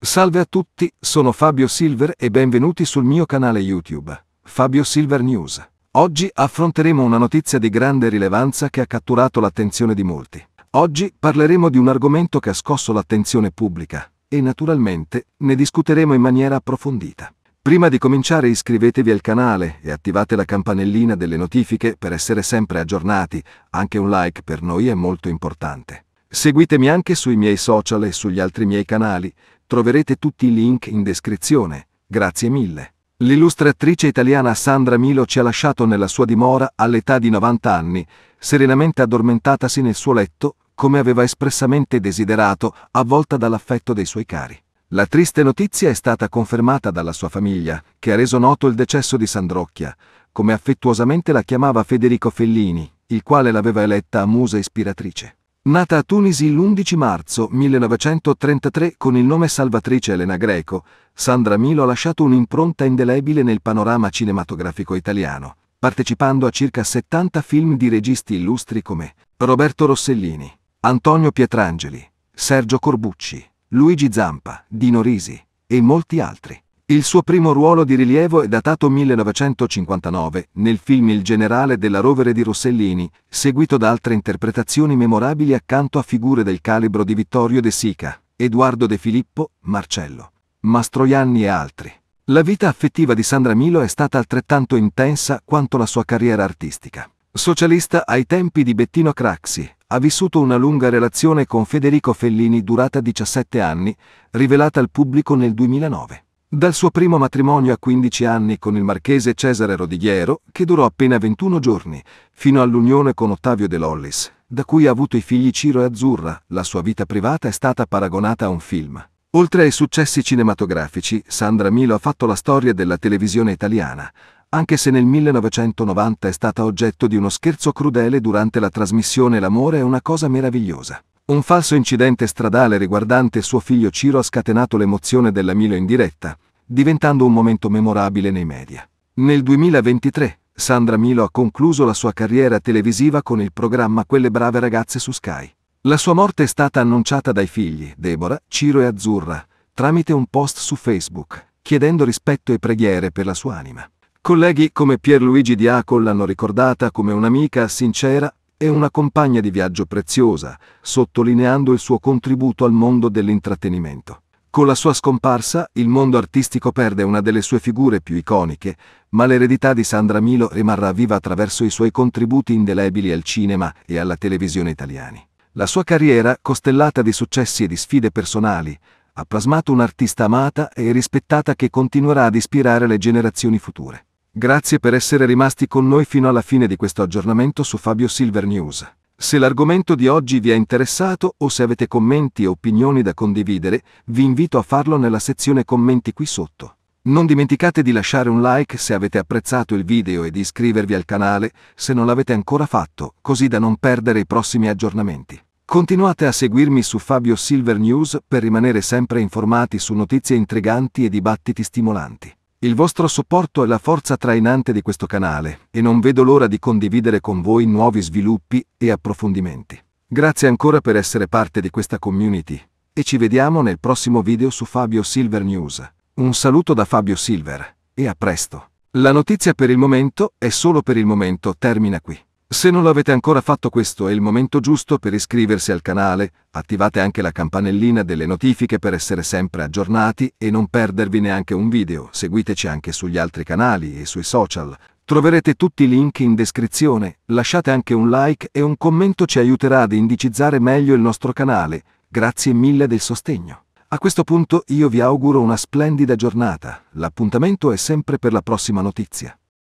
Salve a tutti, sono Fabio Silver e benvenuti sul mio canale YouTube, Fabio Silver News. Oggi affronteremo una notizia di grande rilevanza che ha catturato l'attenzione di molti. Oggi parleremo di un argomento che ha scosso l'attenzione pubblica e naturalmente ne discuteremo in maniera approfondita. Prima di cominciare iscrivetevi al canale e attivate la campanellina delle notifiche per essere sempre aggiornati, anche un like per noi è molto importante. Seguitemi anche sui miei social e sugli altri miei canali, Troverete tutti i link in descrizione. Grazie mille. L'illustratrice italiana Sandra Milo ci ha lasciato nella sua dimora all'età di 90 anni, serenamente addormentatasi nel suo letto, come aveva espressamente desiderato, avvolta dall'affetto dei suoi cari. La triste notizia è stata confermata dalla sua famiglia, che ha reso noto il decesso di Sandrocchia, come affettuosamente la chiamava Federico Fellini, il quale l'aveva eletta a musa ispiratrice. Nata a Tunisi l'11 marzo 1933 con il nome Salvatrice Elena Greco, Sandra Milo ha lasciato un'impronta indelebile nel panorama cinematografico italiano, partecipando a circa 70 film di registi illustri come Roberto Rossellini, Antonio Pietrangeli, Sergio Corbucci, Luigi Zampa, Dino Risi e molti altri. Il suo primo ruolo di rilievo è datato 1959 nel film Il generale della rovere di Rossellini, seguito da altre interpretazioni memorabili accanto a figure del calibro di Vittorio De Sica, Edoardo De Filippo, Marcello, Mastroianni e altri. La vita affettiva di Sandra Milo è stata altrettanto intensa quanto la sua carriera artistica. Socialista ai tempi di Bettino Craxi, ha vissuto una lunga relazione con Federico Fellini durata 17 anni, rivelata al pubblico nel 2009. Dal suo primo matrimonio a 15 anni con il marchese Cesare Rodighiero, che durò appena 21 giorni, fino all'unione con Ottavio De Lollis, da cui ha avuto i figli Ciro e Azzurra, la sua vita privata è stata paragonata a un film. Oltre ai successi cinematografici, Sandra Milo ha fatto la storia della televisione italiana, anche se nel 1990 è stata oggetto di uno scherzo crudele durante la trasmissione L'amore è una cosa meravigliosa. Un falso incidente stradale riguardante suo figlio Ciro ha scatenato l'emozione della Milo in diretta, diventando un momento memorabile nei media. Nel 2023, Sandra Milo ha concluso la sua carriera televisiva con il programma Quelle brave ragazze su Sky. La sua morte è stata annunciata dai figli, Deborah, Ciro e Azzurra, tramite un post su Facebook, chiedendo rispetto e preghiere per la sua anima. Colleghi come Pierluigi Diaco l'hanno ricordata come un'amica sincera e una compagna di viaggio preziosa, sottolineando il suo contributo al mondo dell'intrattenimento. Con la sua scomparsa, il mondo artistico perde una delle sue figure più iconiche, ma l'eredità di Sandra Milo rimarrà viva attraverso i suoi contributi indelebili al cinema e alla televisione italiani. La sua carriera, costellata di successi e di sfide personali, ha plasmato un'artista amata e rispettata che continuerà ad ispirare le generazioni future. Grazie per essere rimasti con noi fino alla fine di questo aggiornamento su Fabio Silver News. Se l'argomento di oggi vi è interessato o se avete commenti e opinioni da condividere, vi invito a farlo nella sezione commenti qui sotto. Non dimenticate di lasciare un like se avete apprezzato il video e di iscrivervi al canale se non l'avete ancora fatto, così da non perdere i prossimi aggiornamenti. Continuate a seguirmi su Fabio Silver News per rimanere sempre informati su notizie intriganti e dibattiti stimolanti. Il vostro supporto è la forza trainante di questo canale e non vedo l'ora di condividere con voi nuovi sviluppi e approfondimenti. Grazie ancora per essere parte di questa community e ci vediamo nel prossimo video su Fabio Silver News. Un saluto da Fabio Silver e a presto. La notizia per il momento è solo per il momento termina qui. Se non l'avete ancora fatto questo è il momento giusto per iscriversi al canale, attivate anche la campanellina delle notifiche per essere sempre aggiornati e non perdervi neanche un video, seguiteci anche sugli altri canali e sui social. Troverete tutti i link in descrizione, lasciate anche un like e un commento ci aiuterà ad indicizzare meglio il nostro canale, grazie mille del sostegno. A questo punto io vi auguro una splendida giornata, l'appuntamento è sempre per la prossima notizia.